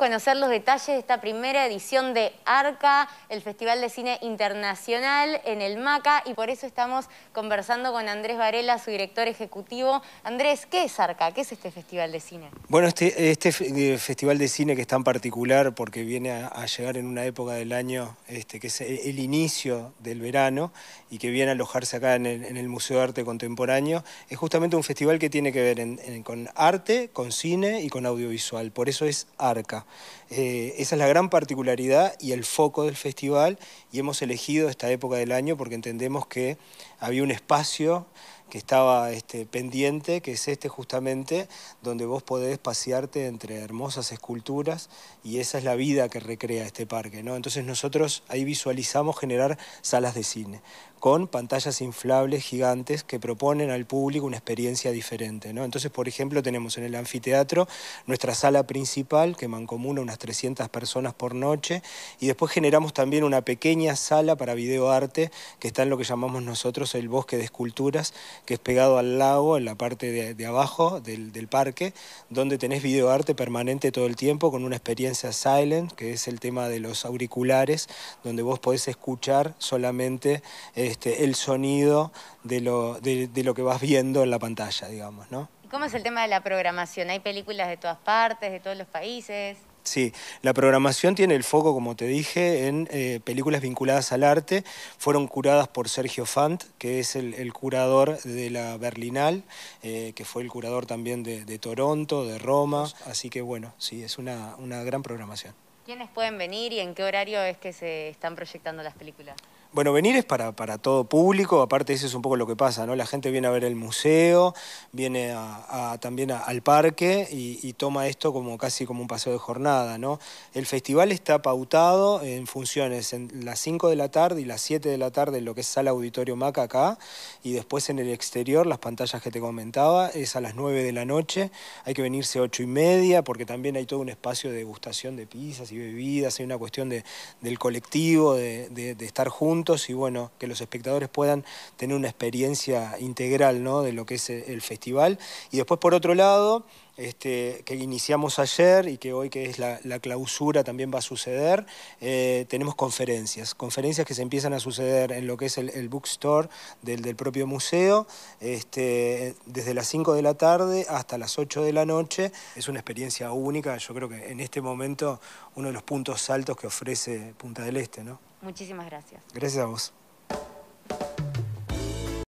conocer los detalles de esta primera edición de ARCA, el Festival de Cine Internacional en el MACA, y por eso estamos conversando con Andrés Varela, su director ejecutivo. Andrés, ¿qué es ARCA? ¿Qué es este Festival de Cine? Bueno, este, este eh, Festival de Cine que es tan particular porque viene a, llegar en una época del año este, que es el, inicio del verano y que viene a alojarse acá en el, Museo de Arte Contemporáneo, es justamente un festival que tiene que ver con arte, con cine y con audiovisual. Por eso es ARCA. Eh, esa es la gran particularidad y el foco del festival y hemos elegido esta época del año porque entendemos que había un espacio que estaba este, pendiente, que es este justamente, donde vos podés pasearte entre hermosas esculturas y esa es la vida que recrea este parque. ¿no? Entonces nosotros ahí visualizamos generar salas de cine con pantallas inflables gigantes que proponen al público una experiencia diferente. Entonces, por ejemplo, tenemos en el anfiteatro nuestra sala principal, que mancomuna unas 300 personas por noche, y después generamos también una pequeña sala para videoarte, que está en lo que llamamos nosotros el bosque de esculturas, que es pegado al lago, en la parte de, abajo del, parque, donde tenés videoarte permanente todo el tiempo, con una experiencia silent, que es el tema de los auriculares, donde vos podés escuchar solamente... Eh, este, el sonido de lo, que vas viendo en la pantalla, digamos, ¿no? ¿Cómo es el tema de la programación? ¿Hay películas de todas partes, de todos los países? Sí, la programación tiene el foco, como te dije, en eh, películas vinculadas al arte. Fueron curadas por Sergio Fant, que es el, curador de la Berlinal, eh, que fue el curador también de, Toronto, de Roma. Así que bueno, sí, es una, una gran programación. ¿Quiénes pueden venir y en qué horario es que se están proyectando las películas? Bueno, venir es para, todo público, aparte eso es un poco lo que pasa, ¿no? La gente viene a ver el museo, viene también al parque y, toma esto como casi como un paseo de jornada, ¿no? El festival está pautado en funciones en las 5 de la tarde y las 7 de la tarde en lo que es Sala Auditorio Maca acá, y después en el exterior, las pantallas que te comentaba, es a las 9 de la noche, hay que venirse a 8 y media porque también hay todo un espacio de degustación de pizzas y bebidas, hay una cuestión del colectivo, de estar juntos y bueno, que los espectadores puedan tener una experiencia integral de lo que es eh, el festival. Y después, por otro lado, este, que iniciamos ayer y que hoy que es la, clausura también va a suceder, eh, tenemos conferencias, conferencias que se empiezan a suceder en lo que es el, bookstore del, del, propio museo, este, desde las 5 de la tarde hasta las 8 de la noche. Es una experiencia única, yo creo que en este momento uno de los puntos altos que ofrece Punta del Este. Muchísimas gracias. Gracias a vos.